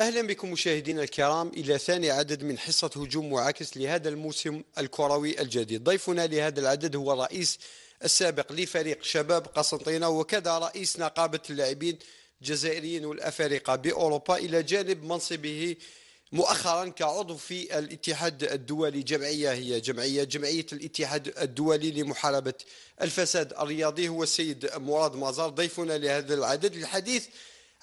أهلا بكم مشاهدينا الكرام إلى ثاني عدد من حصة هجوم معاكس لهذا الموسم الكروي الجديد ضيفنا لهذا العدد هو الرئيس السابق لفريق شباب قسنطينة وكذا رئيس نقابة اللاعبين الجزائريين والأفارقة بأوروبا إلى جانب منصبه مؤخرا كعضو في الاتحاد الدولي جمعيه هي جمعيه جمعيه الاتحاد الدولي لمحاربه الفساد الرياضي هو السيد مراد مازار ضيفنا لهذا العدد للحديث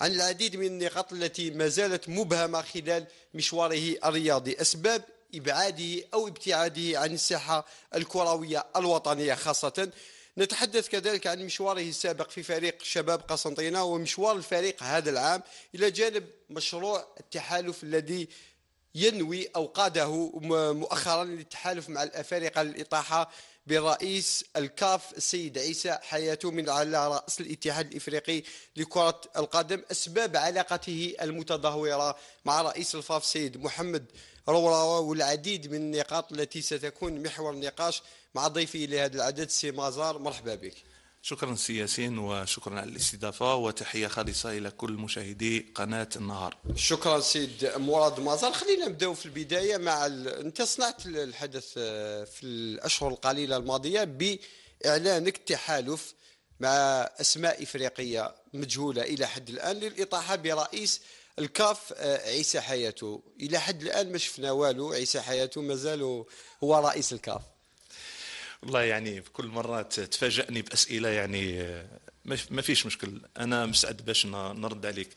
عن العديد من النقاط التي ما زالت مبهمة خلال مشواره الرياضي أسباب إبعاده أو ابتعاده عن الساحة الكروية الوطنية خاصة نتحدث كذلك عن مشواره السابق في فريق شباب قسنطينة ومشوار الفريق هذا العام إلى جانب مشروع التحالف الذي ينوي أو قاده مؤخرا للتحالف مع الأفارقة للإطاحة برئيس الكاف السيد عيسى حياته من على رأس الاتحاد الإفريقي لكرة القدم أسباب علاقته المتدهورة مع رئيس الفاف السيد محمد روراوا والعديد من النقاط التي ستكون محور النقاش مع ضيفي لهذا العدد سي مازار مرحبا بك شكرا سياسين وشكرا على الاستضافة وتحية خالصة إلى كل مشاهدي قناة النهار شكرا سيد مراد مازال خلينا نبداو في البداية مع ال... أنت صنعت الحدث آه، في الأشهر القليلة الماضية بإعلانك التحالف مع أسماء إفريقية مجهولة إلى حد الآن للإطاحة برئيس الكاف آه، عيسى حياته إلى حد الآن ما شفنا والو عيسى حياته مازال هو رئيس الكاف والله يعني في كل مرة تفاجئني بأسئلة يعني آه، ما فيش مشكل أنا مسعد باش نرد عليك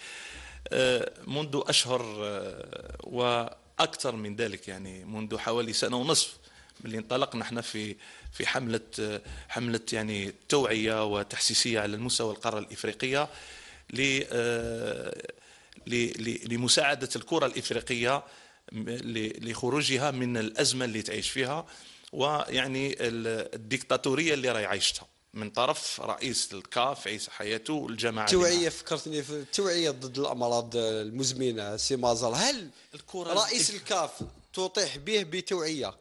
آه، منذ أشهر آه، وأكثر من ذلك يعني منذ حوالي سنة ونصف اللي انطلقنا احنا في في حملة حملة يعني توعية وتحسيسية على المستوى القارة الإفريقية لمساعدة الكرة الإفريقية لخروجها من الأزمة اللي تعيش فيها ويعني الديكتاتوريه اللي راهي عايشتها من طرف رئيس الكاف عيسى حياته والجماعه التوعيه فكرتني في التوعيه ضد الامراض المزمنه سي مازال هل الكرة رئيس الكاف تطيح به بتوعيه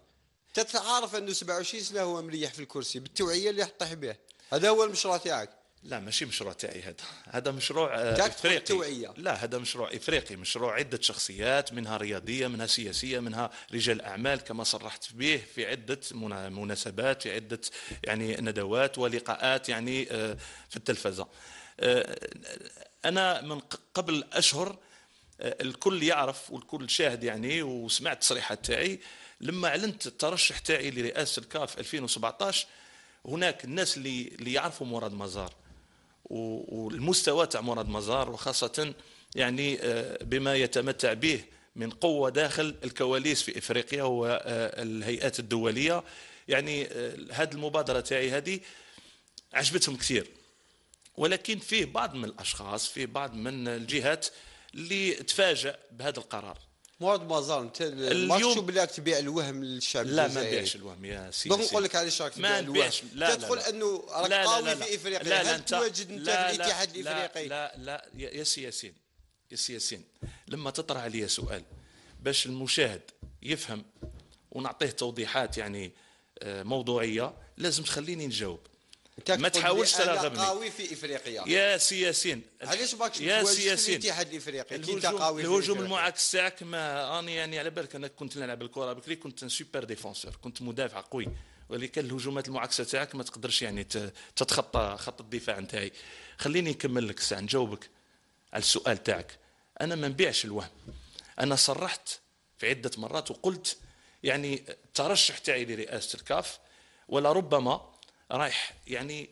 تتعارف انه 27 سنه هو مليح في الكرسي بالتوعيه اللي حطيح به هذا هو المشروع تاعك لا ماشي مشروع تاعي هذا هذا مشروع آه، افريقي توعية. لا هذا مشروع افريقي مشروع عده شخصيات منها رياضيه منها سياسيه منها رجال اعمال كما صرحت به في عده مناسبات في عده يعني ندوات ولقاءات يعني آه، في التلفزه آه، انا من قبل اشهر الكل يعرف والكل شاهد يعني وسمعت التصريحات تاعي لما اعلنت الترشح تاعي لرئاسه الكاف 2017 هناك الناس اللي اللي يعرفوا مراد مزار والمستوى تاع مراد مزار وخاصه يعني آه، بما يتمتع به من قوه داخل الكواليس في افريقيا والهيئات آه، الدوليه يعني هذه آه، المبادره تاعي هذه عجبتهم كثير ولكن فيه بعض من الاشخاص فيه بعض من الجهات اللي تفاجأ بهذا القرار مراد بازار انت ما تشوف بلاك تبيع الوهم للشعب لا ما نبيعش الوهم يا سيدي بغي نقول لك علاش راك تبيع الوهم لا تدخل انه راك قوي في افريقيا لا لا هل تواجد انت في الاتحاد الافريقي لا لا يا سي ياسين يا سي ياسين لما تطرح عليا سؤال باش المشاهد يفهم ونعطيه توضيحات يعني آه، موضوعيه لازم تخليني نجاوب ما تحاولش ترغبني قوي في افريقيا يا سياسين علاش باك يا سياسين الاتحاد الافريقي كي قوي الهجوم المعاكس تاعك ما راني يعني على بالك انا كنت نلعب الكره بكري كنت سوبر ديفونسور كنت مدافع قوي ولكن الهجومات المعاكسه تاعك ما تقدرش يعني تتخطى خط الدفاع نتاعي خليني نكمل لك ساعه نجاوبك على السؤال تاعك انا ما نبيعش الوهم انا صرحت في عده مرات وقلت يعني الترشح تاعي لرئاسه الكاف ولربما رايح يعني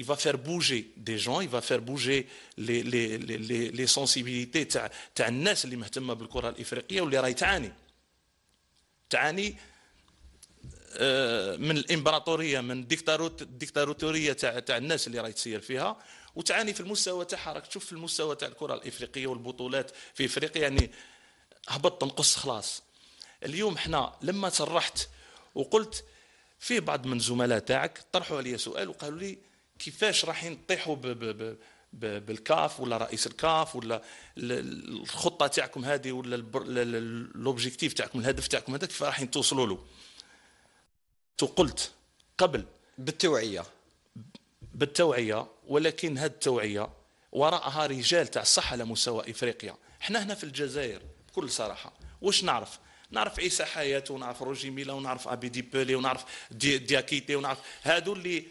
il va faire bouger des gens, il va faire bouger les, les, les, les sensibilités تاع تاع الناس اللي مهتمه بالكره الافريقيه واللي راهي تعاني تعاني آه، من الامبراطوريه من الديكتاتوريه تاع تاع الناس اللي راهي تسير فيها وتعاني في المستوى تاعها راك تشوف في المستوى تاع الكره الافريقيه والبطولات في افريقيا يعني هبط تنقص خلاص اليوم حنا لما صرحت وقلت في بعض من الزملاء تاعك طرحوا علي سؤال وقالوا لي كيفاش راح نطيحوا بالكاف ولا رئيس الكاف ولا الخطه تاعكم هذه ولا لوبجيكتيف تاعكم الهدف تاعكم هذا كيف راح توصلوا له قلت قبل بالتوعيه بالتوعيه ولكن هذه التوعيه وراءها رجال تاع الصحه على مستوى افريقيا احنا هنا في الجزائر بكل صراحه واش نعرف نعرف عيسى حياته ونعرف روجي ميلا ونعرف ابي دي بولي ونعرف دي دياكيتي ونعرف هادو اللي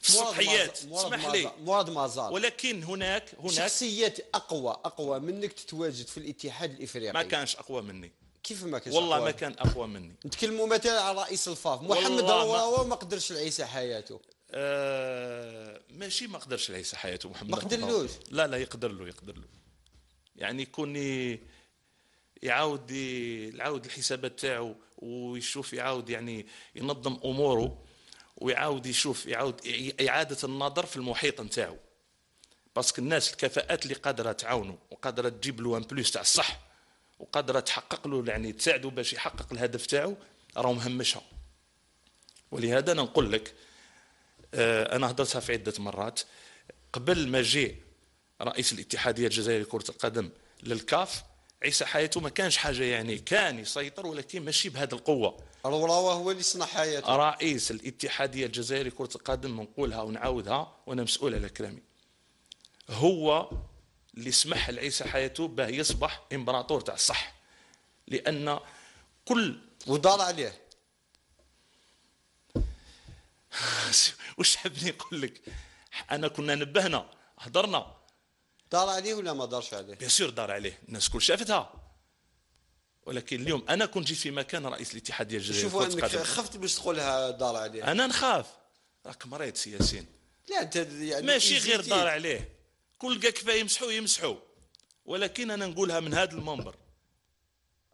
في السطحيات اسمح لي مراد مازال ولكن هناك هناك شخصيات اقوى اقوى منك تتواجد في الاتحاد الافريقي ما كانش اقوى مني كيف ما كانش والله أقوى. ما كان اقوى مني نتكلموا مثلا على رئيس الفاف محمد الراوي ما قدرش العيسى حياته آه ماشي ما قدرش العيسى حياته محمد ما قدرلوش لا لا يقدر له يقدر له يعني كوني يعاود يعاود الحسابات تاعو ويشوف يعاود يعني ينظم اموره ويعاود يشوف يعاود اعاده النظر في المحيط نتاعو باسكو الناس الكفاءات اللي قادره تعاونه وقادره تجيب له ان بلوس تاع الصح وقادره تحقق له يعني تساعده باش يحقق الهدف تاعو راه مهمشها ولهذا انا نقول لك آه، انا هضرتها في عده مرات قبل مجيء رئيس الاتحاديه الجزائريه لكره القدم للكاف عيسى حياته ما كانش حاجة يعني كان يسيطر ولكن ماشي بهذه القوة الوراوة هو اللي صنع حياته رئيس الاتحادية الجزائري كرة القدم نقولها ونعاودها وأنا مسؤول على كلامي هو اللي سمح لعيسى حياته باه يصبح امبراطور تاع الصح لأن كل ودار عليه واش حبني نقول لك انا كنا نبهنا هضرنا دار عليه ولا ما دارش عليه بيان سور دار عليه الناس كل شافتها ولكن اليوم انا كنت جيت في مكان رئيس الاتحاد الجزائر شوفوا انك خفت باش تقولها دار عليه انا نخاف راك مريض سياسين لا انت يعني ماشي غير دار عليه كل كفايه يمسحوا يمسحوا ولكن انا نقولها من هذا المنبر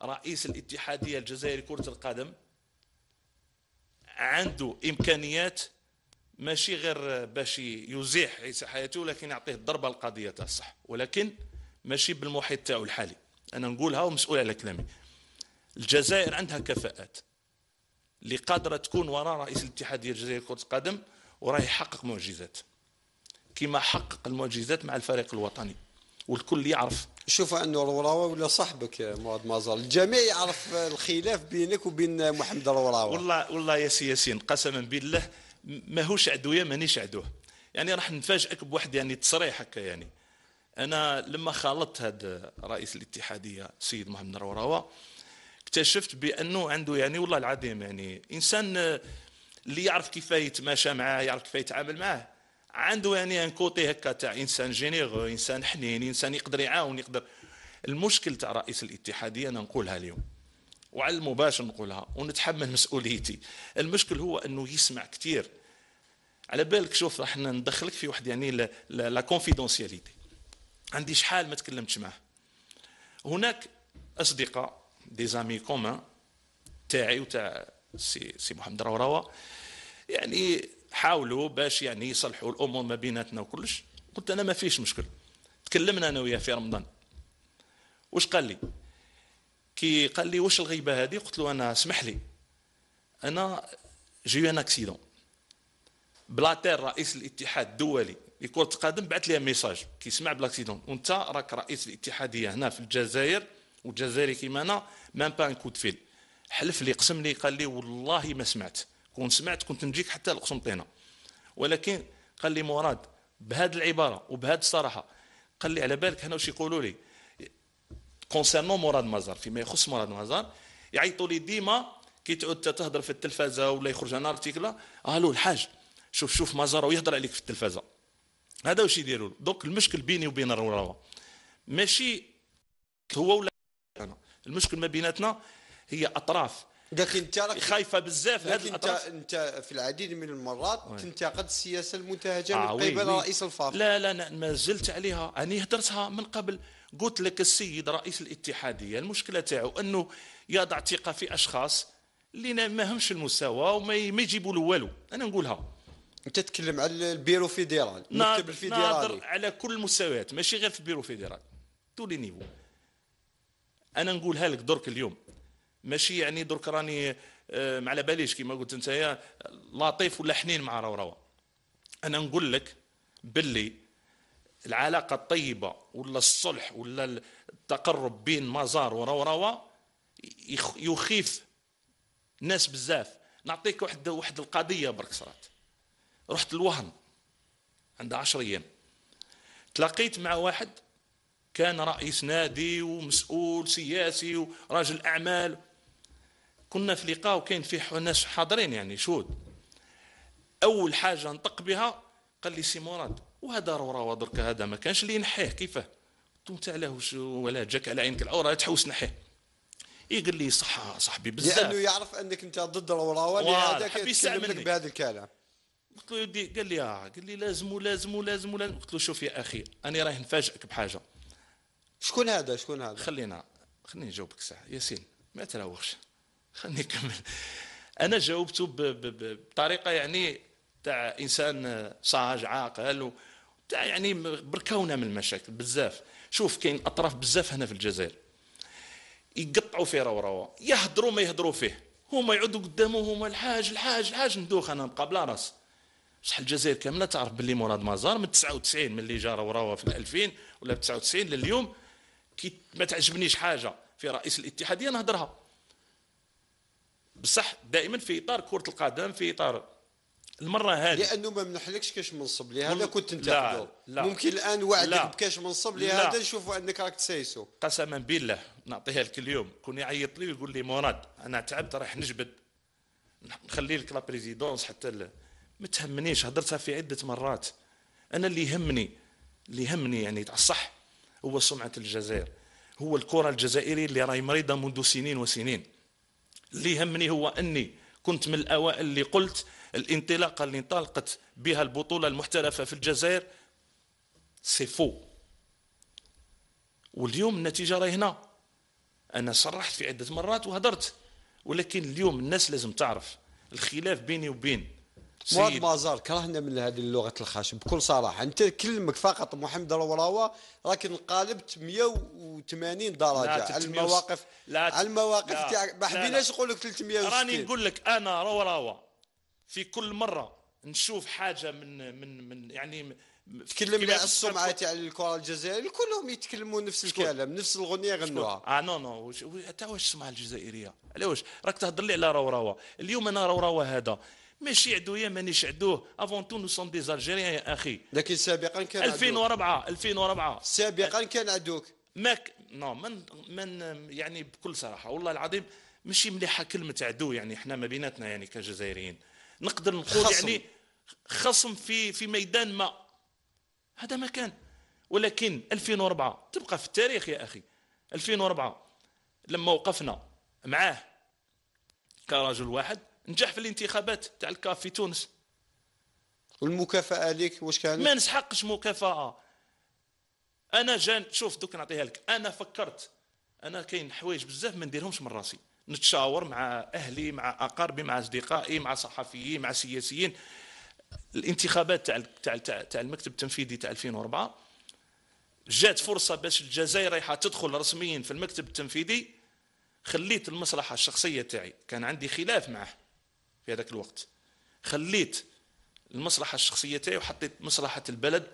رئيس الاتحاديه الجزائري كره القدم عنده امكانيات ماشي غير باش يزيح عيسى حياته ولكن يعطيه الضربه القضيه تاع الصح ولكن ماشي بالمحيط تاعو الحالي انا نقولها ومسؤول على كلامي الجزائر عندها كفاءات اللي قادره تكون وراء رئيس الاتحاديه الجزائري كره القدم وراه يحقق معجزات كما حقق المعجزات مع الفريق الوطني والكل يعرف شوف انه الوراوه ولا صاحبك مراد مازال الجميع يعرف الخلاف بينك وبين محمد الوراوه والله والله يا ياسين قسما بالله ماهوش عدويه مانيش عدوه يعني راح نفاجئك بواحد يعني تصريح هكا يعني انا لما خالطت هذا رئيس الاتحاديه السيد محمد الروراوه اكتشفت بانه عنده يعني والله العظيم يعني انسان آه، اللي يعرف كيف يتماشى معاه يعرف كيف يتعامل معاه عنده يعني ان كوتي هكا تاع انسان جينيرو انسان حنين انسان يقدر يعاون يقدر المشكل تاع رئيس الاتحاديه انا نقولها اليوم وعلى المباشر نقولها ونتحمل مسؤوليتي المشكل هو انه يسمع كثير على بالك شوف راح ندخلك في واحد يعني لا كونفيدونسياليتي عندي شحال ما تكلمتش معاه هناك اصدقاء دي زامي كومان تاعي وتاع سي سي محمد روروا يعني حاولوا باش يعني يصلحوا الامور ما بيناتنا وكلش قلت انا ما فيش مشكل تكلمنا انا وياه في رمضان واش قال لي كي قال لي واش الغيبه هذه قلت له انا اسمح لي انا جي ان اكسيدون بلاتير رئيس الاتحاد الدولي لكرة القدم بعث لي ميساج كيسمع بلاكسيدون وانت راك رئيس الاتحاديه هنا في الجزائر والجزائري كيما انا مام با ان كود فيل حلف لي قسم لي قال لي والله ما سمعت كون سمعت كنت نجيك حتى القسنطينة ولكن قال لي مراد بهذه العباره وبهذه الصراحه قال لي على بالك هنا واش يقولوا لي كونسيرنون مراد مازار فيما يخص مراد مازار يعيطوا لي ديما كي تعود تهضر في التلفازه ولا يخرج انا ارتيكلا الو الحاج شوف شوف مازار ويهضر عليك في التلفازه هذا واش يديروا له دونك المشكل بيني وبين الرواه ماشي هو ولا انا المشكل ما بيناتنا هي اطراف لكن انت خايفه بزاف هذه الاطراف انت انت في العديد من المرات وي. تنتقد السياسه المنتهجه آه من قبل رئيس الفاق لا لا ما زلت عليها اني هدرتها من قبل قلت لك السيد رئيس الاتحاديه المشكله تاعو انه يضع ثقه في اشخاص اللي ما همش المساواه وما يجيبوا له والو انا نقولها انت تتكلم على البيرو فيدرال المكتب الفيديرالي ناظر على كل المستويات ماشي غير في البيرو فيدرال تو لي نيفو انا نقولها لك درك اليوم ماشي يعني درك راني آه، ما على باليش كما قلت انت لطيف ولا حنين مع روروا انا نقول لك باللي العلاقة الطيبة ولا الصلح ولا التقرب بين مزار وروروا يخيف ناس بزاف نعطيك واحد واحد القضية برك صرات رحت الوهن عند 10 أيام تلاقيت مع واحد كان رئيس نادي ومسؤول سياسي وراجل أعمال كنا في لقاء وكاين فيه ناس حاضرين يعني شود أول حاجة نطق بها قال لي سي مراد وهذا راه درك هذا ما كانش اللي ينحيه كيفاه قلت له انت علاه ولا جاك على عينك العوره تحوس نحيه اي قال لي صح صاحبي بزاف لانه يعرف انك انت ضد الروراوه لهذا كيتكلم لك بهذا الكلام قلت له يدي قال لي آه قال لي لازم ولازم ولازم ولازم قلت له شوف يا اخي انا رايح نفاجئك بحاجه شكون هذا شكون هذا خلينا خليني نجاوبك ساعه ياسين ما تراوغش خليني نكمل انا جاوبته بطريقه يعني تاع انسان صاج عاقل تاع يعني بركونا من المشاكل بزاف شوف كاين اطراف بزاف هنا في الجزائر يقطعوا في روروا يهضروا ما يهضروا فيه هما يعودوا قدامه هما الحاج الحاج الحاج ندوخ انا نبقى بلا راس بصح الجزائر كامله تعرف باللي مراد مازار من 99 ملي جا روراوا في 2000 ولا 99 لليوم كي ما تعجبنيش حاجه في رئيس الاتحاديه نهضرها بصح دائما في اطار كره القدم في اطار المره هذه لانه ما منحلكش كاش منصب لهذا كنت انت لا لا ممكن الان وعدك بكاش منصب لهذا نشوفوا انك راك تسايسو قسما بالله نعطيها لك اليوم كون يعيط لي ويقول لي مراد انا تعبت راح نجبد نخلي لك لا بريزيدونس حتى ال... ما تهمنيش هضرتها في عده مرات انا اللي يهمني اللي يهمني يعني الصح هو سمعه الجزائر هو الكره الجزائريه اللي راهي مريضه منذ سنين وسنين اللي يهمني هو اني كنت من الاوائل اللي قلت الانطلاقه اللي انطلقت بها البطوله المحترفه في الجزائر سي فو واليوم النتيجه راهي هنا انا صرحت في عده مرات وهدرت ولكن اليوم الناس لازم تعرف الخلاف بيني وبين مواد مازار كرهنا من هذه اللغه الخشب بكل صراحه انت كلمك فقط محمد الوراوة لكن قالبت 180 درجه على المواقف على المواقف ما حبيناش نقول لك 360 راني نقول لك انا روراوه في كل مره نشوف حاجه من من من يعني تكلم لي السمعه تاع الكره الجزائريه كلهم يتكلموا نفس الكلام نفس الاغنيه غنوها اه نو نو حتى واش السمعه الجزائريه علاش راك تهضر لي على روروه اليوم انا روروه هذا ماشي عدويا مانيش عدوه افون تو نو سون دي يا اخي لكن سابقا كان 2004 2004 سابقا كان عدوك ماك نو من من يعني بكل صراحه والله العظيم ماشي مليحه كلمه عدو يعني احنا ما بيناتنا يعني كجزائريين نقدر نقول خصم. يعني خصم في في ميدان ما هذا ما كان ولكن 2004 تبقى في التاريخ يا اخي 2004 لما وقفنا معاه كرجل واحد نجح في الانتخابات تاع الكاف في تونس والمكافاه ليك واش كان ما نسحقش مكافاه انا جان شوف دوك نعطيها لك انا فكرت انا كاين حوايج بزاف ما نديرهمش من راسي نتشاور مع اهلي مع اقاربي مع اصدقائي مع صحفيين مع سياسيين الانتخابات تاع تاع تاع المكتب التنفيذي تاع 2004 جات فرصه باش الجزائر رايحه تدخل رسميا في المكتب التنفيذي خليت المصلحه الشخصيه تاعي كان عندي خلاف معه في هذاك الوقت خليت المصلحه الشخصيه تاعي وحطيت مصلحه البلد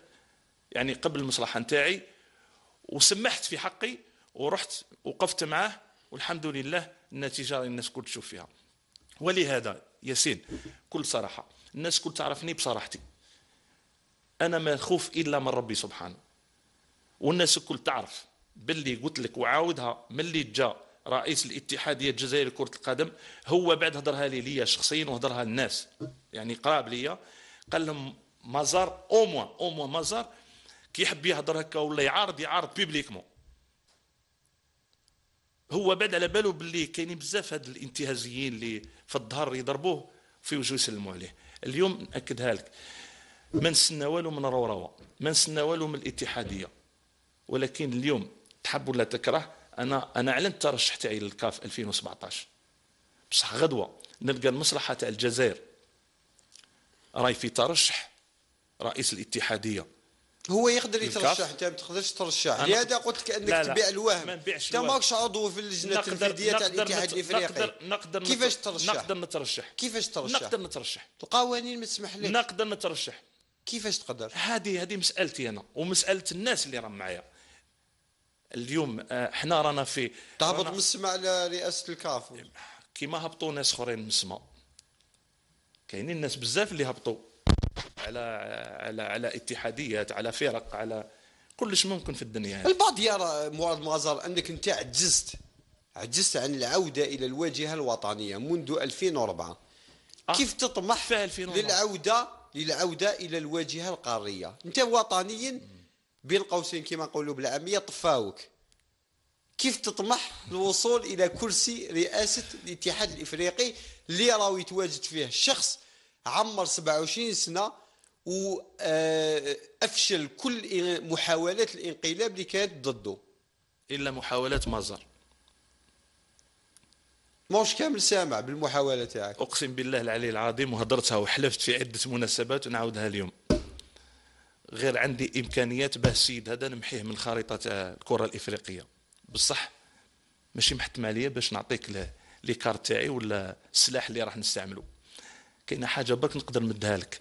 يعني قبل المصلحه تاعي وسمحت في حقي ورحت وقفت معاه والحمد لله النتيجه الناس كل تشوف فيها ولهذا ياسين كل صراحه الناس كل تعرفني بصراحتي انا ما خوف الا من ربي سبحانه والناس الكل تعرف باللي قلت لك وعاودها ملي جا رئيس الاتحاديه الجزائريه لكره القدم هو بعد هضرها لي ليا شخصيا وهضرها للناس يعني قراب ليا قال لهم مازار او موان او موان مازار كيحب يهضر هكا ولا يعارض يعارض بيبليكمون هو بعد على باله باللي كاينين بزاف هاد الانتهازيين اللي في الظهر يضربوه في وجهه يسلموا عليه اليوم ناكدها لك ما نسنا والو من روروا ما نسنا والو من الاتحاديه ولكن اليوم تحب ولا تكره انا انا اعلنت الترشح تاعي للكاف 2017 بصح غدوه نلقى المصلحه تاع الجزائر راي في ترشح رئيس الاتحاديه هو يقدر يترشح انت ما تقدرش ترشح لهذا قلت لك انك تبيع الوهم انت ماكش عضو في اللجنه التنفيذيه تاع الاتحاد الافريقي نقدر نقدر كيفاش ترشح نقدر نترشح كيفاش ترشح نقدر نترشح القوانين ما تسمح لك نقدر نترشح كيفاش تقدر هذه هذه مسالتي انا ومساله الناس اللي راهم معايا اليوم آه، حنا رانا في تهبط من السما على رئاسه الكاف كيما هبطوا ناس اخرين من السما كاينين ناس بزاف اللي هبطوا على على على اتحاديات على فرق على كلش ممكن في الدنيا يعني. البعض يرى مراد مازار انك انت عجزت عجزت عن العوده الى الواجهه الوطنيه منذ 2004 آه. كيف تطمح في 2004. للعوده للعوده الى الواجهه القاريه انت وطنيا بين قوسين كما نقولوا بالعاميه طفاوك كيف تطمح للوصول الى كرسي رئاسه الاتحاد الافريقي اللي راه يتواجد فيه شخص عمر 27 سنه وافشل آه، كل محاولات الانقلاب اللي كانت ضده الا محاولات مزار ماهوش كامل سامع بالمحاوله تاعك اقسم بالله العلي العظيم وهدرتها وحلفت في عده مناسبات ونعاودها اليوم غير عندي امكانيات باه السيد هذا نمحيه من الخريطه تاع الكره الافريقيه بصح ماشي محتم عليا باش نعطيك لي كارت تاعي ولا السلاح اللي راح نستعمله كاينه حاجه برك نقدر نمدها لك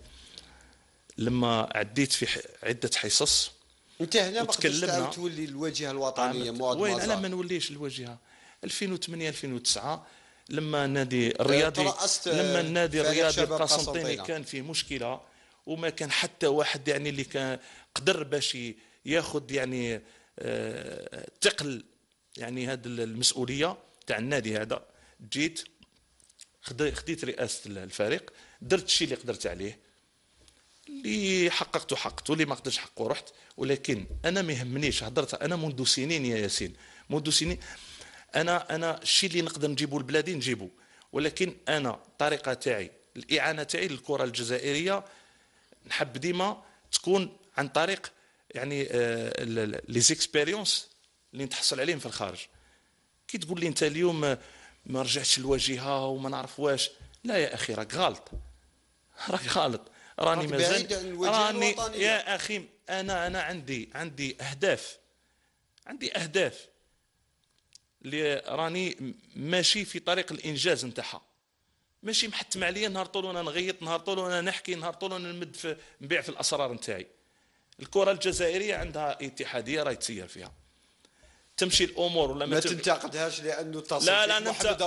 لما عديت في عده حصص انت هنا ما تقدرش تولي الواجهه الوطنيه وين انا ما نوليش الواجهه 2008 2009 لما النادي أه، الرياضي لما النادي آه، الرياضي القسنطيني كان فيه مشكله وما كان حتى واحد يعني اللي كان قدر باش ياخذ يعني ثقل آه، يعني هذه المسؤوليه تاع النادي هذا جيت خديت رئاسه الفريق درت الشيء اللي قدرت عليه اللي حققته حققته اللي ما قدرتش حقه رحت ولكن انا ما يهمنيش هضرت انا منذ سنين يا ياسين منذ سنين انا انا الشيء اللي نقدر نجيبه لبلادي نجيبه ولكن انا الطريقه تاعي الاعانه تاعي للكره الجزائريه نحب ديما تكون عن طريق يعني آه، لي زيكسبيريونس اللي نتحصل عليهم في الخارج كي تقول لي انت اليوم ما رجعتش الواجهه وما نعرف واش لا يا اخي راك غلط راك غلط راني مازال راني الوطنية. يا اخي انا انا عندي عندي اهداف عندي اهداف اللي راني ماشي في طريق الانجاز نتاعها ماشي محتم عليا نهار طول وانا نغيط نهار طول وانا نحكي نهار طول وانا نمد في نبيع في الاسرار نتاعي الكره الجزائريه عندها اتحاديه راهي تسير فيها تمشي الامور ولا ما, ما تنتقدهاش لانه التصنيف لا لا ننت...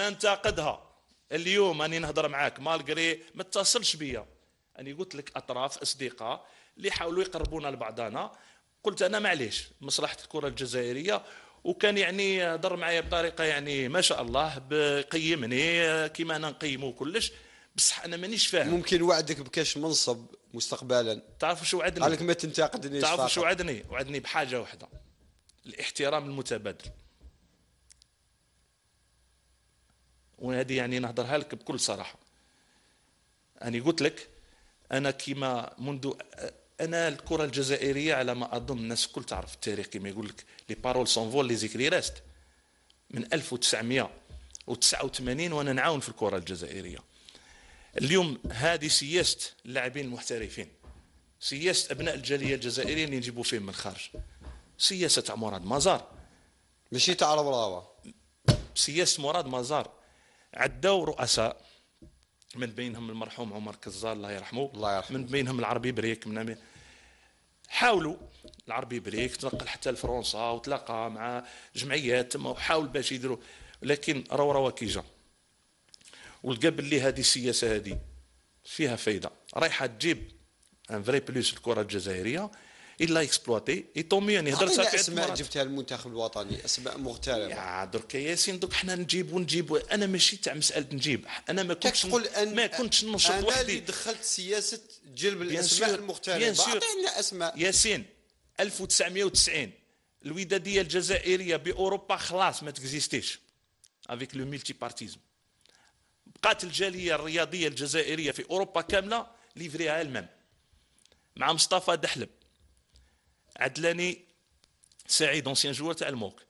ننتقدها اليوم اني نهضر معاك مالغري ما اتصلش بيا اني قلت لك اطراف اصدقاء اللي حاولوا يقربونا لبعضنا قلت انا معليش مصلحه الكره الجزائريه وكان يعني هضر معايا بطريقه يعني ما شاء الله بقيمني كيما انا نقيمو كلش بصح انا مانيش فاهم ممكن وعدك بكاش منصب مستقبلا تعرف شو وعدني قالك ما تنتقدنيش تعرف شو وعدني وعدني بحاجه واحده الاحترام المتبادل وهذه يعني نهضرها لك بكل صراحه أنا قلت لك انا كيما منذ انا الكره الجزائريه على ما اظن الناس الكل تعرف التاريخ كيما يقول لك لي بارول فول لي زيكري ريست من 1989 وانا نعاون في الكره الجزائريه اليوم هذه سياسه اللاعبين المحترفين سياسه ابناء الجاليه الجزائريه اللي نجيبوا فيهم من الخارج سياسة مراد مزار ماشي تاع الوراوة سياسة مراد مزار عدوا رؤساء من بينهم المرحوم عمر كزار الله يرحمه الله يرحمه من بينهم العربي بريك من أمين حاولوا العربي بريك تنقل حتى لفرنسا وتلاقى مع جمعيات تما وحاول باش يديروا لكن روروا كي جا ولقى باللي هذه السياسه هذه فيها فايده رايحه تجيب ان فري بلوس الكره الجزائريه الا اكسبلواتي اي تو مي يعني هضرت اسماء جبتها المنتخب الوطني اسماء مغتربه يا درك ياسين دوك حنا نجيب ونجيب انا ماشي تاع مساله نجيب انا ما كنتش تقول أن ما كنتش نشط وحدي انا اللي دخلت سياسه جلب الاسماء المغتربه عطينا اسماء ياسين 1990 الوداديه الجزائريه باوروبا خلاص ما تكزيستيش افيك لو ميلتي بارتيزم بقات الجاليه الرياضيه الجزائريه في اوروبا كامله ليفريها المام مع مصطفى دحلب عدلاني سعيد اونسيان جوار تاع الموك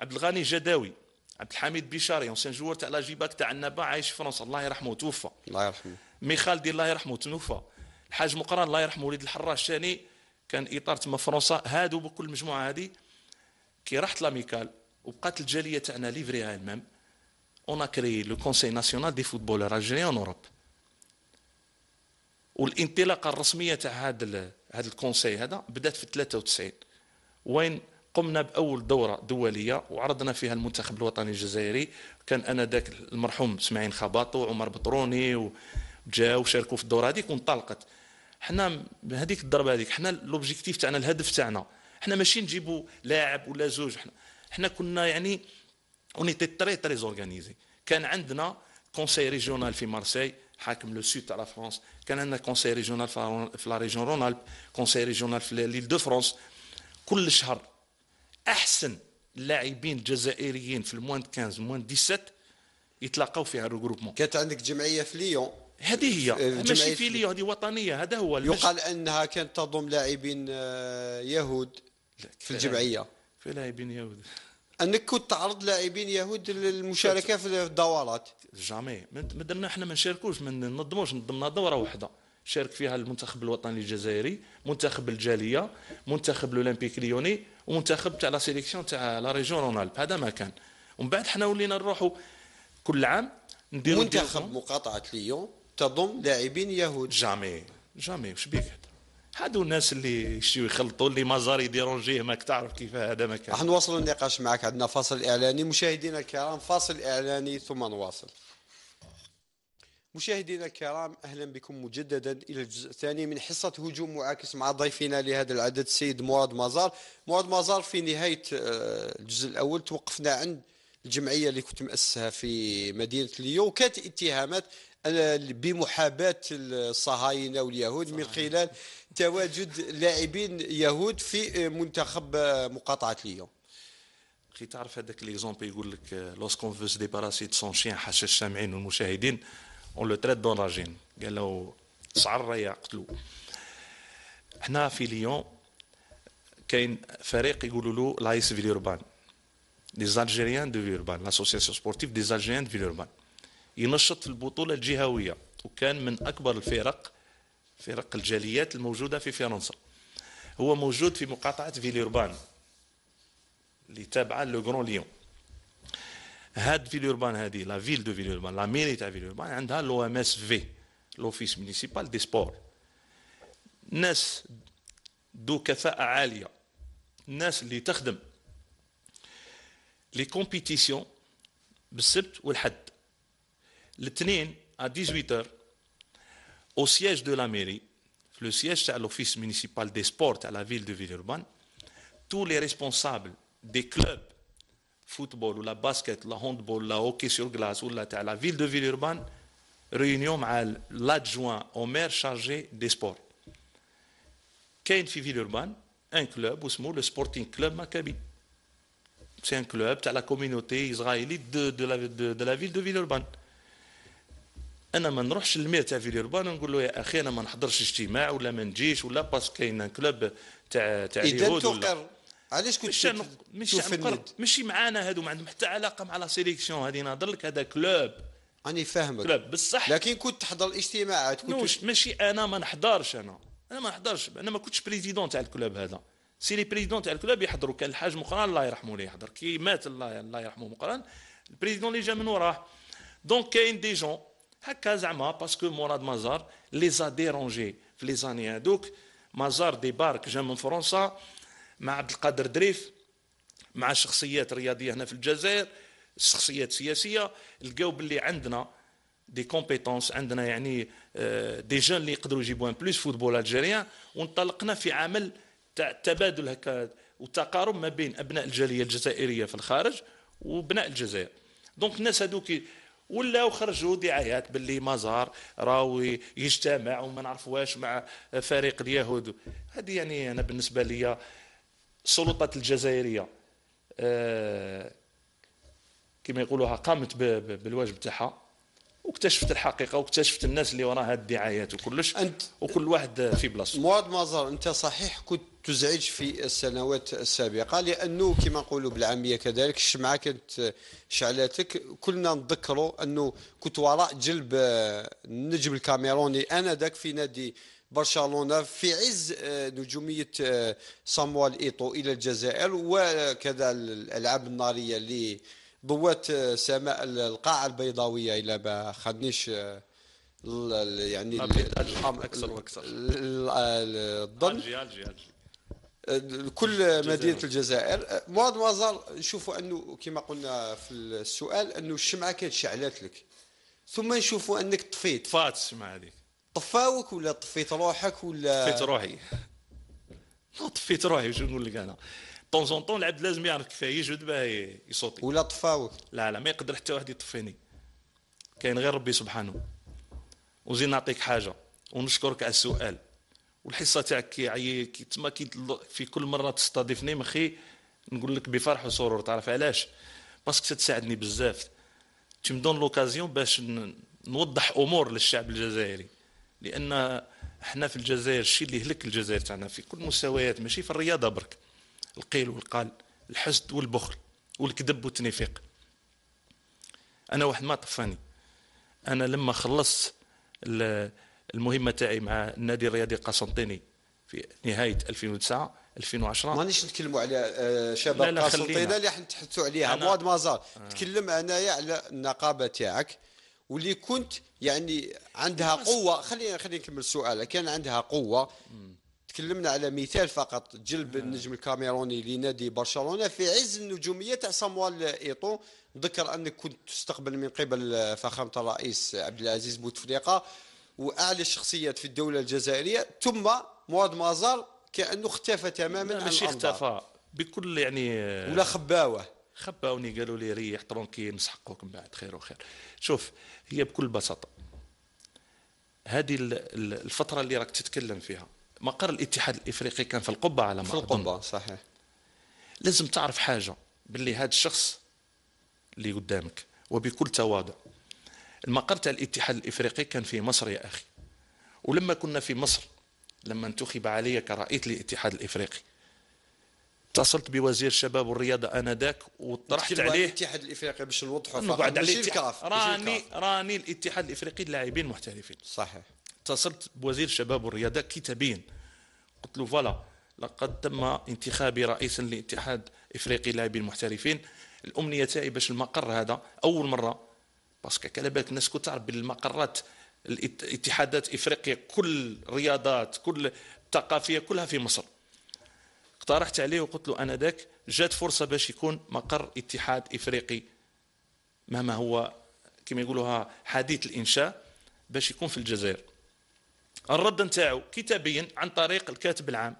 عبد الغني جداوي عبد الحميد بشاري اونسيان جوار تاع باك تاع النبا عايش في فرنسا الله يرحمه توفى الله يرحمه ميخالدي الله يرحمه توفى الحاج مقران الله يرحمه وليد الحراج الثاني كان اطار تما فرنسا هادو بكل المجموعه هذه كي رحت لاميكال وبقات الجاليه تاعنا ليفري ليفريها المام اون كري لو كونسي ناسيونال دي فوتبولور الجيريان اون اوروب والانطلاقه الرسميه تاع هذا هذا الكونسي هذا بدات في 93 وين قمنا باول دوره دوليه وعرضنا فيها المنتخب الوطني الجزائري كان انا ذاك المرحوم اسماعيل خباطو وعمر بطروني وجاو شاركوا في الدوره هذيك وانطلقت حنا هذيك الضربه هذيك حنا لوبجيكتيف تاعنا الهدف تاعنا حنا ماشي نجيبوا لاعب ولا زوج حنا حنا كنا يعني اونيتي تري تري زورغانيزي كان عندنا كونسي ريجيونال في مارسي حاكم لو سود تاع لا فرونس كان عندنا كونسي ريجيونال في لا رون الب كونسي ريجيونال في ليل دو فرونس كل شهر احسن اللاعبين الجزائريين في الموان 15 موان 17 يتلاقاو فيها ريغروبمون كانت عندك جمعيه في ليون هذه هي آه، ماشي في ليون هذه وطنيه هذا هو المش... يقال انها كانت تضم لاعبين آه، يهود في الجمعيه في لاعبين يهود انك كنت تعرض لاعبين يهود للمشاركه في الدورات جامي ما درنا احنا ما نشاركوش ما ننظموش نظمنا دوره واحده شارك فيها المنتخب الوطني الجزائري منتخب الجاليه منتخب الاولمبيك ليوني ومنتخب تاع لا سيليكسيون تاع لا ريجون رونالب هذا ما كان ومن بعد حنا ولينا نروحوا كل عام نديروا منتخب مقاطعه ليون تضم لاعبين يهود جامي جامي واش بيك هادو الناس اللي شو يخلطوا اللي مازال يديرونجيه ماك تعرف كيف هذا ما كان راح نواصلوا النقاش معك عندنا فاصل اعلاني مشاهدينا الكرام فاصل اعلاني ثم نواصل مشاهدينا الكرام اهلا بكم مجددا الى الجزء الثاني من حصه هجوم معاكس مع ضيفنا لهذا العدد السيد مراد مازار مراد مازار في نهايه آه، الجزء الاول توقفنا عند الجمعيه اللي كنت مؤسسها في مدينه ليو كانت اتهامات بمحاباه الصهاينه واليهود من خلال تواجد لاعبين يهود في منتخب مقاطعه ليون كي تعرف هذاك ليكزومبل يقول لك لوسكون فو سي ديباراسي دو سون شيان حاشا السامعين والمشاهدين اون لو تريت دون راجين قال له سعر راهي قتلو هنا في ليون كاين فريق يقولوا له لايس فيليربان اوربان الجيريان دو اوربان لاسوسياسيون سبورتيف دي دو دو اوربان ينشط في البطولة الجهوية وكان من أكبر الفرق فرق الجاليات الموجودة في فرنسا هو موجود في مقاطعة فيليربان اللي تابعة لو غرون ليون هاد فيليربان هذه لا فيل دو فيليربان لا ميري تاع فيليربان عندها لو ام اس في لوفيس مينيسيبال دي سبور ناس ذو كفاءة عالية الناس اللي تخدم لي كومبيتيسيون بالسبت والحد الاثنين à 18h au siège de la mairie, le siège c'est à l'office municipal des sports à la ville de Villeurbanne, tous les responsables des clubs football ou la basket, la handball, la hockey sur glace ou la, la ville de Villeurbanne, réunion à l'adjoint au maire chargé des sports. Villeurbanne Un club, ou le un club, club le Sporting Club israélite de la la de de la de de de la ville de انا ما نروحش للمير تاع روبان نقول له يا اخي انا ما نحضرش اجتماع ولا ما نجيش ولا باس كاين كلوب تاع تاع اذا تقر علاش كنت مش مش ماشي معانا هادو ما عندهم حتى علاقه مع لا سيليكسيون هذه نهضر لك هذا كلوب راني فاهمك كلوب بصح لكن كنت تحضر الاجتماعات كنت نوش ماشي انا ما نحضرش انا انا ما نحضرش انا ما كنتش بريزيدون تاع الكلوب هذا سي لي بريزيدون تاع الكلوب يحضروا كان الحاج مقران الله يرحمه اللي يحضر كي مات الله الله يرحمه مقران البريزيدون اللي جا من وراه دونك كاين دي جون هكا زعما باسكو مراد مازار زا ديرونجي في لي زاني هادوك مازار ديبارك جا من فرنسا مع عبد القادر دريف مع شخصيات رياضيه هنا في الجزائر شخصيات سياسيه لقاو باللي عندنا دي كومبيتونس عندنا يعني آه، دي جون اللي يقدروا يجيبوا ان بلوس فوتبول الجيريان وانطلقنا في عمل تاع التبادل هكا وتقارب ما بين ابناء الجاليه الجزائريه في الخارج وبناء الجزائر دونك الناس هذوك ولا خرجوا دعايات باللي مزار راوي يجتمع وما واش مع فريق اليهود هذه يعني انا بالنسبه لي السلطات الجزائريه آه، كما يقولوها قامت بالواجب تاعها واكتشفت الحقيقه واكتشفت الناس اللي وراها الدعايات وكلش وكل واحد في بلاصته مواد مازار انت صحيح كنت تزعج في السنوات السابقة لأنه كما نقولوا بالعامية كذلك الشمعة كانت شعلاتك كلنا نذكروا أنه كنت وراء جلب النجم الكاميروني آنذاك في نادي برشلونة في عز نجومية صاموال إيتو إلى الجزائر وكذا الألعاب النارية اللي ضوات سماء القاعة البيضاوية إلى ما خدنيش يعني الحام أكثر وأكثر الظن كل مدينه الجزائر مواد مازال نشوفوا انه كما قلنا في السؤال انه الشمعه كانت شعلات لك ثم نشوفوا انك طفيت طفات الشمعه هذيك طفاوك ولا طفيت روحك ولا طفيت روحي لا طفيت روحي واش نقول لك انا طون زون طون العبد لازم يعرف كيفاه يجود باه يصوتي ولا طفاوك لا لا ما يقدر حتى واحد يطفيني كاين غير ربي سبحانه وزين نعطيك حاجه ونشكرك على السؤال والحصه تاعك كيعيك تما في كل مره تستضيفني مخي نقول لك بفرح وسرور تعرف علاش باسكو تساعدني بزاف مدون لوكازيون باش نوضح امور للشعب الجزائري لان احنا في الجزائر الشيء اللي هلك الجزائر تاعنا في كل المستويات ماشي في الرياضه برك القيل والقال الحسد والبخل والكذب والتنفيق انا واحد ما طفاني انا لما خلصت المهمه تاعي مع النادي الرياضي القسنطيني في نهايه 2009 2010 مانيش نتكلموا على آه، شباب قسنطينه اللي حنتحدثوا عليها مواد مازال نتكلم آه. انايا على النقابه تاعك واللي كنت يعني عندها قوه خلينا خلينا نكمل سؤالك كان عندها قوه تكلمنا على مثال فقط جلب نعم. النجم الكاميروني لنادي برشلونه في عز النجوميه تاع صاموال ايطو ذكر انك كنت تستقبل من قبل فخامه الرئيس عبد العزيز بوتفليقه واعلى الشخصيات في الدوله الجزائريه ثم مواد مازار كانه اختفى تماما ماشي اختفى بكل يعني ولا خباوه خباوني قالوا لي ريح ترونكي نسحقوك من بعد خير وخير شوف هي بكل بساطه هذه الفتره اللي راك تتكلم فيها مقر الاتحاد الافريقي كان في القبه على ما في القبه صحيح لازم تعرف حاجه باللي هذا الشخص اللي قدامك وبكل تواضع المقر تاع الاتحاد الافريقي كان في مصر يا اخي ولما كنا في مصر لما انتخب علي كرئيس الاتحاد الافريقي اتصلت بوزير الشباب والرياضه انذاك وطرحت عليه الاتحاد الافريقي باش نوضحوا بعد عليه الكاف راني راني الاتحاد الافريقي للاعبين محترفين صحيح اتصلت بوزير الشباب والرياضه كتابيا قلت له فوالا لقد تم انتخابي رئيسا لاتحاد افريقي للاعبين المحترفين الامنيه تاعي باش المقر هذا اول مره باسكو على بالك الناس كنت تعرف بالمقرات الاتحادات افريقيا كل الرياضات كل الثقافيه كلها في مصر اقترحت عليه وقلت له انا ذاك جات فرصه باش يكون مقر اتحاد افريقي مهما هو كما يقولوها حديث الانشاء باش يكون في الجزائر الرد نتاعو كتابيا عن طريق الكاتب العام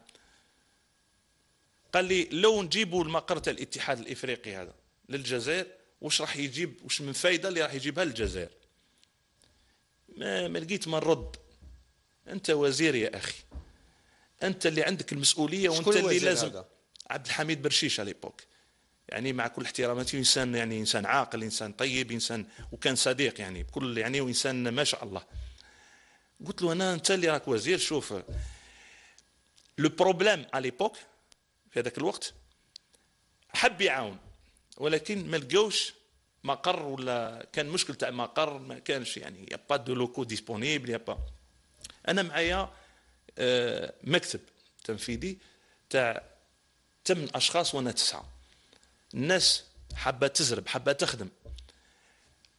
قال لي لو نجيبوا المقر تاع الاتحاد الافريقي هذا للجزائر واش راح يجيب واش من فايده اللي راح يجيبها للجزائر ما, ما لقيت ما نرد انت وزير يا اخي انت اللي عندك المسؤوليه وانت اللي لازم هذا؟ عبد الحميد برشيش على ليبوك يعني مع كل احتراماتي انسان يعني انسان عاقل انسان طيب انسان وكان صديق يعني بكل يعني وانسان ما شاء الله قلت له انا انت اللي راك وزير شوف لو بروبليم على ليبوك في هذاك الوقت حب يعاون ولكن ما لقاوش مقر ولا كان مشكل تاع مقر ما كانش يعني يا با دو لوكو ديسبونيبل يا با انا معايا آه، مكتب تنفيذي تاع ثمان اشخاص وانا تسعه الناس حابه تزرب حابه تخدم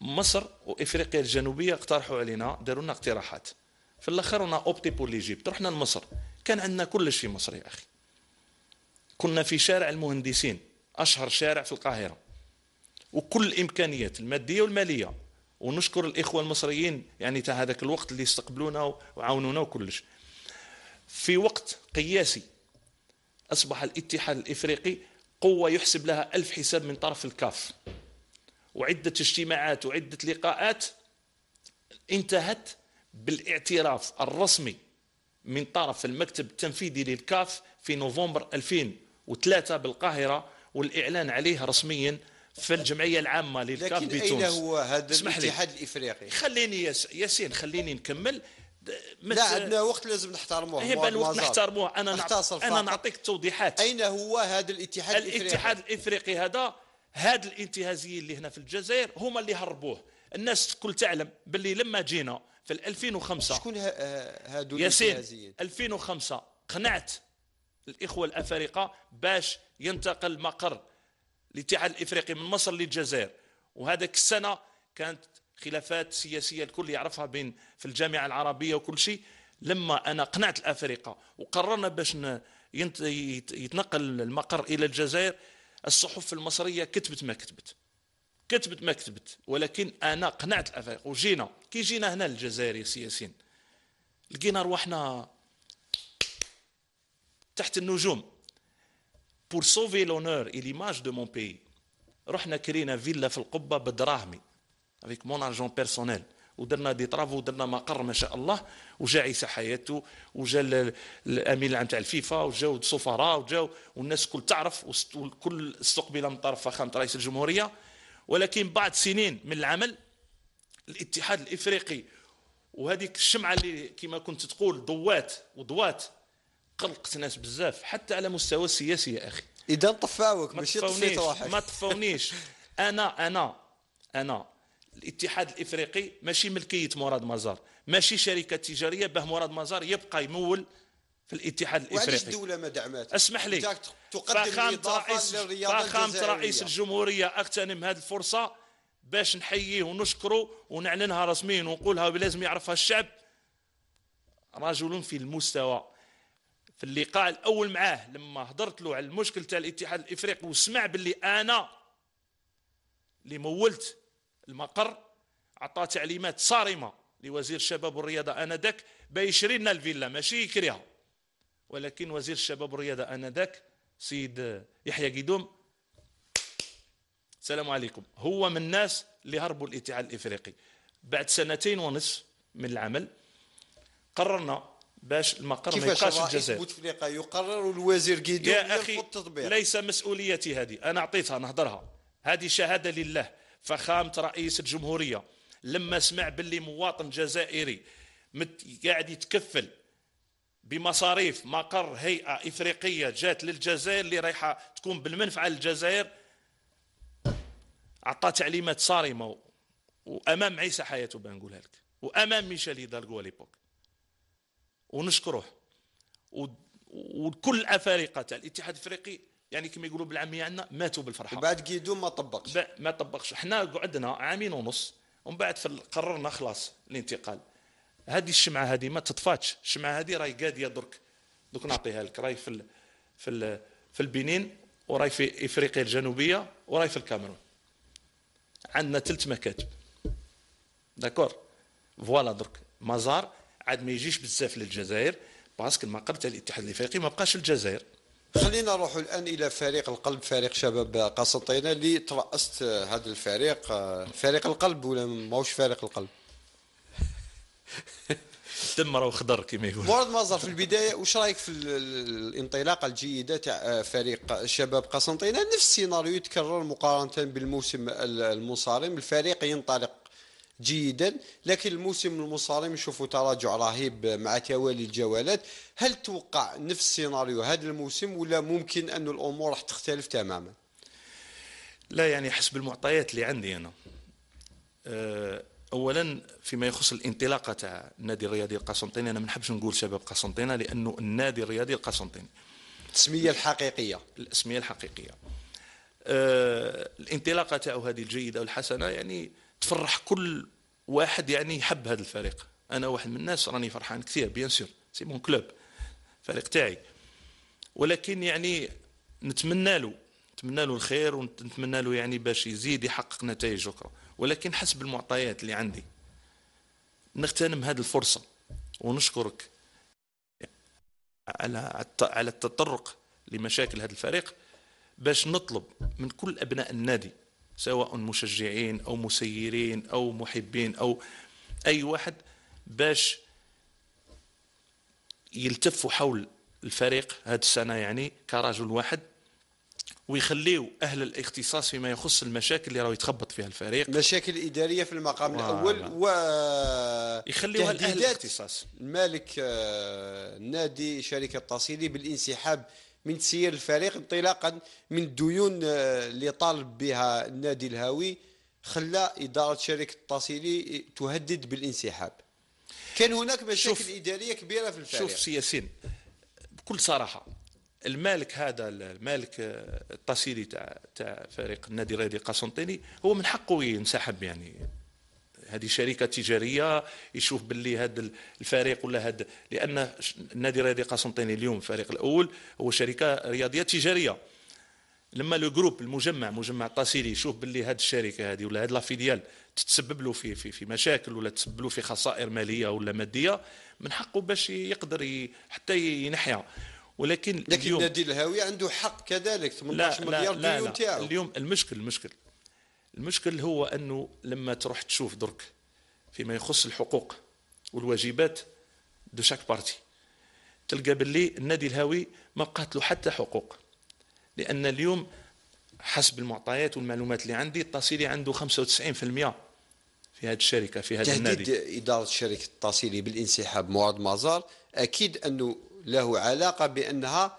مصر وافريقيا الجنوبيه اقترحوا علينا داروا لنا اقتراحات في الاخر انا اوبتي بور ليجيبت رحنا لمصر كان عندنا كل شيء يا اخي كنا في شارع المهندسين أشهر شارع في القاهرة وكل الإمكانيات المادية والمالية ونشكر الإخوة المصريين يعني تاع هذاك الوقت اللي استقبلونا وعاونونا وكلش في وقت قياسي أصبح الاتحاد الإفريقي قوة يحسب لها ألف حساب من طرف الكاف وعدة اجتماعات وعدة لقاءات انتهت بالاعتراف الرسمي من طرف المكتب التنفيذي للكاف في نوفمبر 2003 بالقاهرة والاعلان عليها رسميا في الجمعيه العامه للكاف لكن بتونس. اين هو هذا الاتحاد الافريقي؟ خليني ياسين خليني نكمل لا عندنا وقت لازم نحترموه هي إيه، الوقت نحترموه انا نعطيك انا نعطيك التوضيحات اين هو هذا الاتحاد الافريقي؟ الاتحاد الافريقي هذا هاد الانتهازيين اللي هنا في الجزائر هما اللي هربوه الناس الكل تعلم باللي لما جينا في 2005 شكون آه، هادو الانتهازيين؟ ياسين 2005 قنعت الإخوة الأفارقة باش ينتقل مقر الاتحاد الإفريقي من مصر للجزائر وهذاك السنة كانت خلافات سياسية الكل يعرفها بين في الجامعة العربية وكل شيء لما أنا قنعت الأفارقة وقررنا باش يتنقل المقر إلى الجزائر الصحف المصرية كتبت ما كتبت كتبت ما كتبت ولكن أنا قنعت الأفارقة وجينا كي جينا هنا الجزائر يا سياسيين لقينا رواحنا تحت النجوم pour sauver l'honneur et l'image de mon pays رحنا كرينا فيلا في القبه بدراهمي avec mon argent personnel ودرنا دي طرافو ودرنا مقر ما شاء الله وجا عيسى حياته وجا الامين العام تاع الفيفا وجاو السفراء وجاو والناس الكل تعرف وكل استقبل من طرف فخامه رئيس الجمهوريه ولكن بعد سنين من العمل الاتحاد الافريقي وهذيك الشمعه اللي كما كنت تقول ضوات وضوات قلقت ناس بزاف حتى على مستوى السياسي يا اخي اذا طفاوك ماشي طفيت ما طفونيش انا انا انا الاتحاد الافريقي ماشي ملكيه مراد مازار ماشي شركه تجاريه باه مراد مازار يبقى يمول في الاتحاد الافريقي وعلاش الدوله ما دعمات اسمح لي تقدم فخامة رئيس فخامة رئيس الجمهوريه اغتنم هذه الفرصه باش نحييه ونشكره ونعلنها رسميا ونقولها ولازم يعرفها الشعب رجل في المستوى في اللقاء الاول معاه لما هضرت له على المشكل تاع الاتحاد الافريقي وسمع باللي انا اللي مولت المقر عطى تعليمات صارمه لوزير الشباب والرياضه انذاك بيشري لنا الفيلا ماشي يكريها ولكن وزير الشباب والرياضه انذاك سيد يحيى قيدوم السلام عليكم هو من الناس اللي هربوا الاتحاد الافريقي بعد سنتين ونصف من العمل قررنا باش المقر ما يبقاش في الجزائر بوتفليقه يقرر الوزير كيدو يا اخي ليس مسؤوليتي هذه انا اعطيتها نهضرها هذه شهاده لله فخامه رئيس الجمهوريه لما سمع باللي مواطن جزائري قاعد يتكفل بمصاريف مقر هيئه افريقيه جات للجزائر اللي رايحه تكون بالمنفعه للجزائر اعطى تعليمات صارمه وامام عيسى حياته بنقولها لك وامام ميشيل هيدالغو ليبوك ونشكروه وكل افارقه الاتحاد الافريقي يعني كما يقولوا بالعاميه عندنا ماتوا بالفرحه بعد كيدو ما طبقش ما طبقش حنا قعدنا عامين ونص ومن بعد قررنا خلاص الانتقال هذه الشمعه هذه ما تطفاتش الشمعه هذه راهي قاديه درك دوك نعطيها لك راهي في الـ في الـ في البنين وراي في افريقيا الجنوبيه وراي في الكاميرون عندنا ثلث مكاتب داكور فوالا درك مزار عاد ما يجيش بزاف للجزائر باسكو ما تاع الاتحاد الافريقي ما بقاش الجزائر خلينا نروح الان الى فريق القلب فريق شباب قسنطينه اللي ترأست هذا الفريق فريق القلب ولا ماهوش فريق القلب الدم راهو خضر كما يقول مراد مازر في البدايه واش رايك في الانطلاقه الجيده تاع فريق شباب قسنطينه نفس السيناريو يتكرر مقارنه بالموسم المنصرم الفريق ينطلق جيدا لكن الموسم المصارم نشوفوا تراجع رهيب مع توالي الجولات هل توقع نفس السيناريو هذا الموسم ولا ممكن أن الأمور راح تختلف تماما لا يعني حسب المعطيات اللي عندي أنا أه، اولا فيما يخص الانطلاقه تاع النادي الرياضي القسنطيني انا ما نحبش نقول شباب قسنطينه لانه النادي الرياضي القسنطيني الاسمية الحقيقيه الاسميه الحقيقيه آه الانطلاقه تاعو هذه الجيده والحسنه يعني تفرح كل واحد يعني يحب هذا الفريق انا واحد من الناس راني فرحان كثير بيان سور سي مون كلوب الفريق تاعي ولكن يعني نتمنى له نتمنى له الخير ونتمنى له يعني باش يزيد يحقق نتائج اخرى ولكن حسب المعطيات اللي عندي نغتنم هذه الفرصه ونشكرك على على التطرق لمشاكل هذا الفريق باش نطلب من كل ابناء النادي سواء مشجعين أو مسيرين أو محبين أو أي واحد باش يلتفوا حول الفريق هذه السنة يعني كرجل واحد ويخليو اهل الاختصاص فيما يخص المشاكل اللي راه يتخبط فيها الفريق مشاكل اداريه في المقام وانا. الاول و يخليوها الاختصاص مالك النادي آه، شركه تصيلي بالانسحاب من تسيير الفريق انطلاقا من الديون آه، اللي طالب بها النادي الهاوي خلى إدارة شركة التصيلي تهدد بالانسحاب كان هناك مشاكل إدارية كبيرة في الفريق شوف سياسين بكل صراحة المالك هذا المالك آه، التصيلي تاع تاع فريق النادي الرياضي قسنطيني هو من حقه ينسحب يعني هذه شركه تجاريه يشوف باللي هذا الفريق ولا هذا لان النادي الرياضي قسنطيني اليوم الفريق الاول هو شركه رياضيه تجاريه لما لو جروب المجمع مجمع طاسيلي يشوف باللي هذه الشركه هذه ولا هذه لافيديال تتسبب له في في في مشاكل ولا تسبب له في خسائر ماليه ولا ماديه من حقه باش يقدر حتى ينحيها ولكن لكن النادي نادي الهاويه عنده حق كذلك 18 مليار ديون تاعو اليوم المشكل المشكل المشكل هو انه لما تروح تشوف درك فيما يخص الحقوق والواجبات دو شاك بارتي تلقى باللي النادي الهاوي ما بقات له حتى حقوق لان اليوم حسب المعطيات والمعلومات اللي عندي التصيلي عنده 95% في هذه الشركه في هذا النادي تهديد اداره شركه التصيلي بالانسحاب مواد مازار اكيد انه له علاقه بانها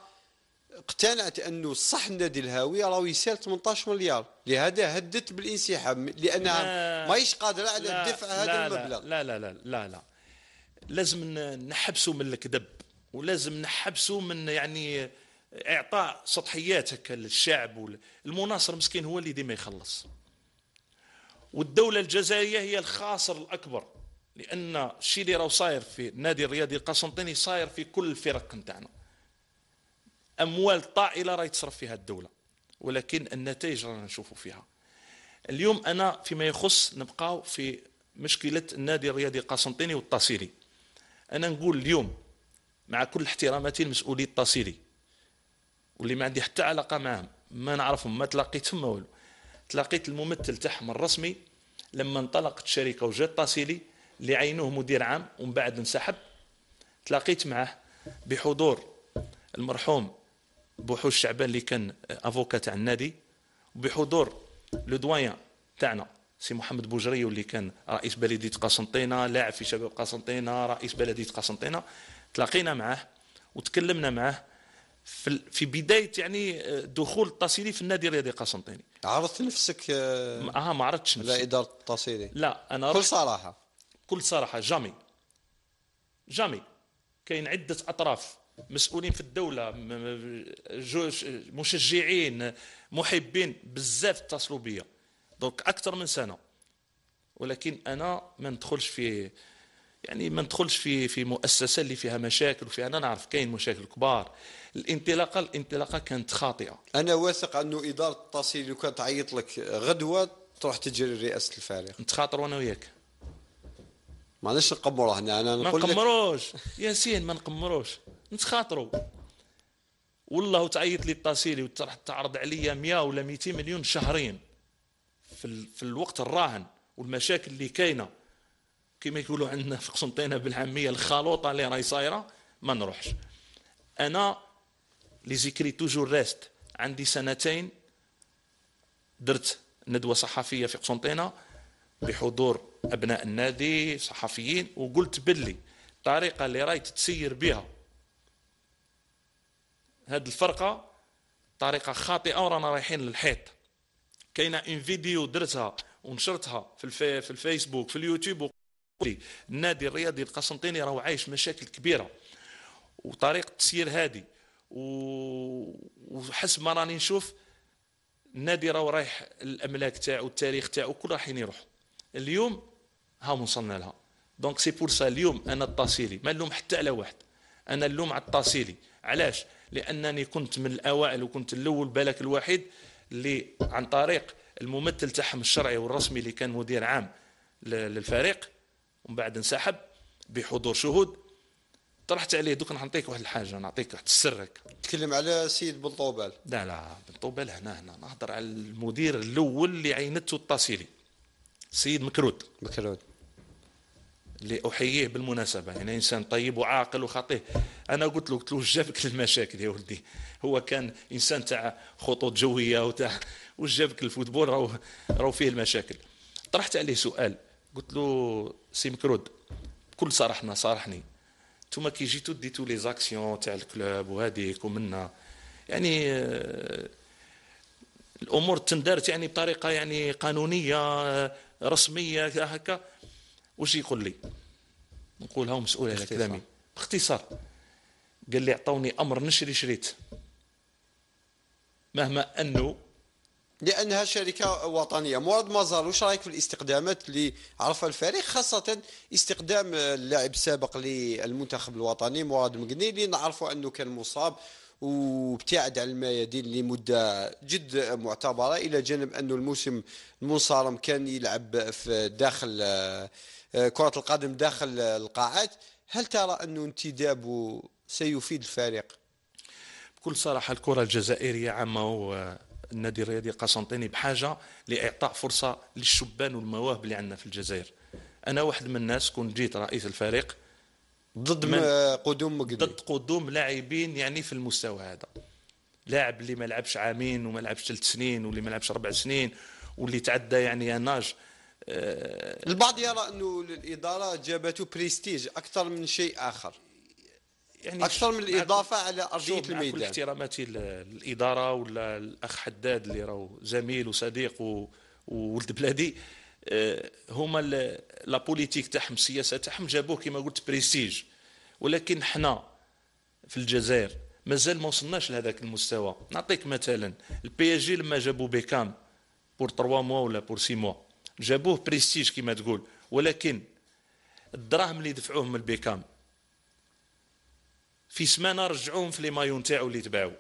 اقتنعت انه صح النادي الهاوي راه يسال 18 مليار لهذا هدت بالانسحاب لانها ماهيش قادره على دفع هذا المبلغ لا لا لا لا لا لازم نحبسوا من الكذب ولازم نحبسوا من يعني اعطاء سطحيات هكا للشعب المناصر مسكين هو اللي ديما يخلص والدوله الجزائريه هي الخاسر الاكبر لان الشيء اللي راه صاير في النادي الرياضي القسنطيني صاير في كل الفرق نتاعنا اموال طائله راه يتصرف فيها الدوله ولكن النتائج رانا نشوفوا فيها اليوم انا فيما يخص نبقاو في مشكله النادي الرياضي القسنطيني والتاصيلي انا نقول اليوم مع كل احتراماتي لمسؤولي التاصيلي واللي ما عندي حتى علاقه معهم ما نعرفهم ما تلاقيتهم ما والو تلاقيت الممثل تاعهم الرسمي لما انطلقت الشركه وجا التاصيلي اللي عينوه مدير عام ومن بعد انسحب تلاقيت معه بحضور المرحوم بوحوش شعبان اللي كان افوكا تاع النادي بحضور لو تاعنا سي محمد بوجري واللي كان رئيس بلديه قسنطينه لاعب في شباب قسنطينه رئيس بلديه قسنطينه تلاقينا معاه وتكلمنا معاه في, في بدايه يعني آه، دخول التصيري في النادي الرياضي القسنطيني عرضت نفسك اه ما عرضتش لا اداره التصيري لا انا بكل صراحه بكل صراحه جامي جامي كاين عده اطراف مسؤولين في الدوله مشجعين محبين بزاف اتصلوا بيا دونك اكثر من سنه ولكن انا ما ندخلش في يعني ما ندخلش في في مؤسسه اللي فيها مشاكل وفيها انا نعرف كاين مشاكل كبار الانطلاقه الانطلاقه كانت خاطئه انا واثق انه اداره التصل لو كانت تعيط لك غدوه تروح تجري رئاسه الفريق نتخاطروا انا وياك ما نقمروا هنا انا نقول ما نقمروش ياسين ما نقمروش نتخاطروا والله تعيط لي الطاسيلي وتعرض عليا 100 ولا 200 مليون شهرين في, ال... في الوقت الراهن والمشاكل اللي كاينه كما يقولوا عندنا في قسنطينه بالعاميه الخلوطه اللي راهي صايره ما نروحش انا لي زيكري توجور ريست عندي سنتين درت ندوه صحفيه في قسنطينه بحضور ابناء النادي صحفيين وقلت باللي الطريقه اللي راهي تتسير بها هاد الفرقه طريقه خاطئه ورانا رايحين للحيط كاينه اون فيديو درتها ونشرتها في الفي في الفيسبوك في اليوتيوب النادي الرياضي القسنطيني راه عايش مشاكل كبيره وطريقه تسيير هذه وحسب ما راني نشوف النادي راه رايح الاملاك تاعو التاريخ تاعو كل رايحين يروح اليوم ها وصلنا لها دونك سي بور سا اليوم انا الطاسيلي ما نلوم حتى على واحد انا نلوم على الطاسيلي علاش لانني كنت من الاوائل وكنت الاول بالك الوحيد اللي عن طريق الممثل تاعهم الشرعي والرسمي اللي كان مدير عام للفريق ومن بعد انسحب بحضور شهود طرحت عليه دوك نعطيك واحد الحاجه نعطيك واحد السرك تكلم على السيد بن طوبال لا لا بن طوبال هنا هنا نهضر على المدير الاول اللي عينته التاسيلي السيد مكرود مكرود لأحييه بالمناسبة يعني إنسان طيب وعاقل وخطيه أنا قلت له قلت له جابك للمشاكل يا ولدي هو كان إنسان تاع خطوط جوية وتاع وجابك الفوتبول راهو راهو فيه المشاكل طرحت عليه سؤال قلت له سي مكرود بكل صراحة صارحني انتوما كي جيتوا ديتوا لي زاكسيون تاع الكلوب وهذيك ومنا يعني آه، الامور تندارت يعني بطريقه يعني قانونيه آه، رسميه هكا واش يقول لي نقولها ومسؤول على كلامي باختصار قال لي عطوني امر نشري شريت مهما انه لانها شركه وطنيه مراد مازال واش رايك في الاستقدامات اللي عرفها الفريق خاصه استقدام اللاعب السابق للمنتخب الوطني مراد مقني اللي نعرفوا انه كان مصاب وابتعد عن الميادين لمده جد معتبره الى جانب انه الموسم المنصرم كان يلعب في داخل آه، كرة القدم داخل القاعات هل ترى أنه انتدابه سيفيد الفريق؟ بكل صراحة الكرة الجزائرية عامة النادي الرياضي قسنطيني بحاجة لإعطاء فرصة للشبان والمواهب اللي عندنا في الجزائر أنا واحد من الناس كنت جيت رئيس الفريق ضد من قدوم مقدري ضد قدوم لاعبين يعني في المستوى هذا لاعب اللي ما لعبش عامين وما لعبش ثلاث سنين واللي ما لعبش اربع سنين واللي تعدى يعني ناج آه، البعض يرى انه الاداره جابته بريستيج اكثر من شيء اخر يعني اكثر من الاضافه على ارضيه الميدان كل احتراماتي للاداره ولا الاخ حداد اللي راهو زميل وصديق وولد بلادي آه، هما لا بوليتيك تاعهم السياسه تاعهم جابوه كما قلت بريستيج ولكن حنا في الجزائر مازال ما وصلناش لهذاك المستوى نعطيك مثلا البي اس جي لما جابوا بيكام بور 3 موا ولا بور 6 موا جابوه بريستيج كما تقول ولكن الدراهم اللي دفعوهم من البيكام في سمانه رجعوهم في لي مايو نتاعو اللي تباعو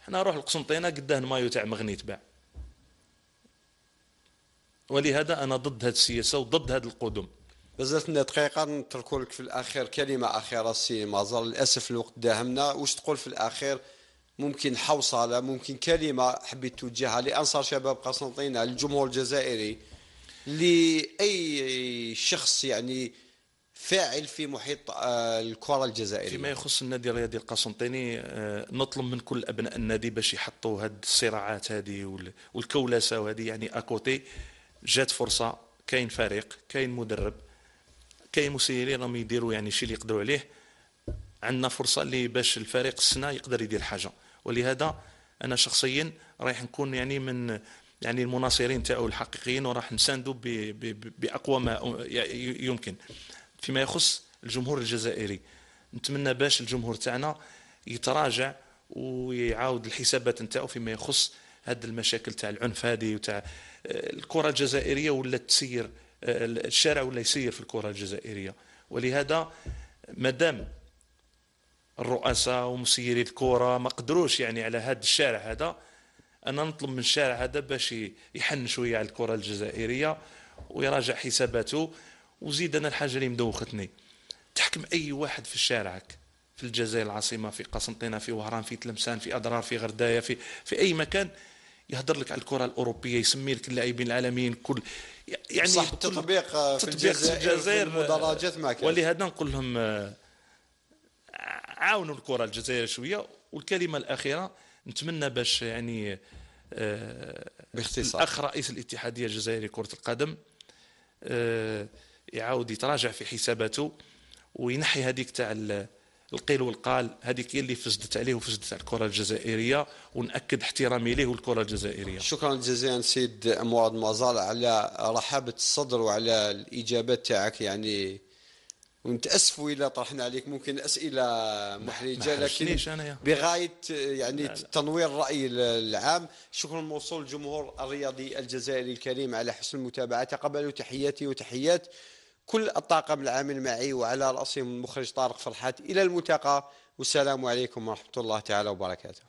حنا نروح للقسنطينه قداه المايو تاع مغني تباع ولهذا انا ضد هذه السياسه وضد هذا القدم بزاتنا دقيقة نتركو لك في الأخير كلمة أخيرة سي مازال للأسف الوقت داهمنا واش تقول في الأخير ممكن حوصلة ممكن كلمة حبيت توجهها لأنصار شباب قسنطينة للجمهور الجزائري لأي شخص يعني فاعل في محيط آه، الكره الجزائريه فيما يخص النادي الرياضي القسنطيني آه، نطلب من كل ابناء النادي باش يحطوا هاد الصراعات هذه والكولاسه وهذه يعني اكوتي جات فرصه كاين فريق كاين مدرب كاين مسيرين راهم يديروا يعني شي اللي يقدروا عليه عندنا فرصه اللي باش الفريق السنه يقدر يدير حاجه ولهذا انا شخصيا رايح نكون يعني من يعني المناصرين تاعو الحقيقيين وراح نساندو باقوى ما يمكن فيما يخص الجمهور الجزائري نتمنى باش الجمهور تاعنا يتراجع ويعاود الحسابات نتاعو فيما يخص هاد المشاكل تاع العنف هذه وتاع آه، الكره الجزائريه ولا تسير آه، الشارع ولا يسير في الكره الجزائريه ولهذا مادام الرؤساء ومسيري الكره ما قدروش يعني على هذا الشارع هذا انا نطلب من الشارع هذا باش يحن شويه على الكره الجزائريه ويراجع حساباته وزيد انا الحاجه اللي مدوختني تحكم اي واحد في شارعك في الجزائر العاصمه في قسنطينه في وهران في تلمسان في اضرار في غردايه في في اي مكان يهضر لك على الكره الاوروبيه يسمي لك اللاعبين العالميين كل يعني صح التطبيق في الجزائر, في الجزائر المدرجات معك ولهذا نقول لهم آه، عاونوا الكره الجزائريه شويه والكلمه الاخيره نتمنى باش يعني آه، باختصار الاخ رئيس الاتحاديه الجزائريه كره القدم آه، يعاود يتراجع في حساباته وينحي هذيك تاع القيل والقال هذيك اللي فسدت عليه وفسدت على الكره الجزائريه وناكد احترامي ليه والكره الجزائريه شكرا جزيلا سيد مواد مازال على رحابه الصدر وعلى الاجابات تاعك يعني ونتاسفوا الا طرحنا عليك ممكن اسئله محرجه لكن بغايه يعني لا لا. تنوير الراي العام شكرا موصول للجمهور الرياضي الجزائري الكريم على حسن المتابعه تقبل تحياتي وتحيات كل الطاقم العامل معي وعلى راسهم المخرج طارق فرحات الى الملتقى والسلام عليكم ورحمه الله تعالى وبركاته